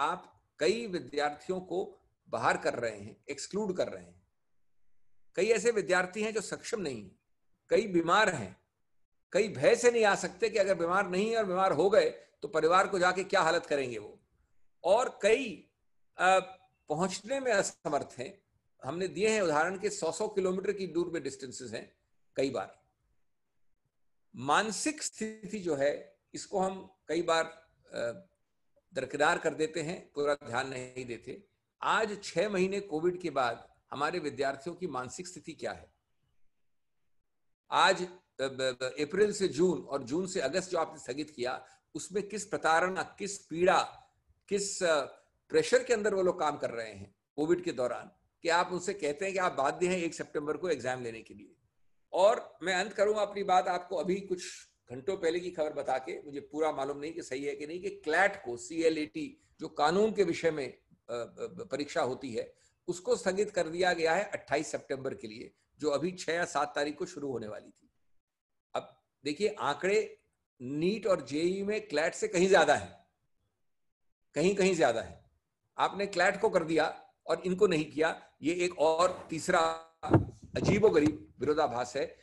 आप कई विद्यार्थियों को बाहर कर रहे हैं एक्सक्लूड कर रहे हैं कई ऐसे विद्यार्थी हैं जो सक्षम नहीं है कई बीमार हैं कई भय से नहीं आ सकते कि अगर बीमार नहीं और बीमार हो गए तो परिवार को जाके क्या हालत करेंगे वो और कई पहुंचने में असमर्थ हैं हमने दिए हैं उदाहरण के 100-100 किलोमीटर की दूर में डिस्टेंसेस हैं कई बार मानसिक स्थिति जो है इसको हम कई बार दरकिनार कर देते हैं पूरा ध्यान नहीं देते आज छह महीने कोविड के बाद हमारे विद्यार्थियों की मानसिक स्थिति क्या है आज अप्रैल से जून और जून से अगस्त जो आपने स्थगित किया उसमें किस प्रताड़ना किस पीड़ा किस प्रेशर के अंदर वो लोग काम कर रहे हैं कोविड के दौरान कि आप उनसे कहते हैं कि आप बाध्य हैं एक सितंबर को एग्जाम लेने के लिए और मैं अंत करूंगा अपनी बात आपको अभी कुछ घंटों पहले की खबर बता के मुझे पूरा मालूम नहीं कि सही है कि नहीं कि क्लैट को सी एल जो कानून के विषय में परीक्षा होती है उसको स्थगित कर दिया गया है 28 सितंबर के लिए जो अभी छह या सात तारीख को शुरू होने वाली थी अब देखिए आंकड़े नीट और जेई में क्लैट से कहीं ज्यादा है कहीं कहीं ज्यादा है आपने क्लैट को कर दिया और इनको नहीं किया ये एक और तीसरा अजीबो गरीब विरोधाभास है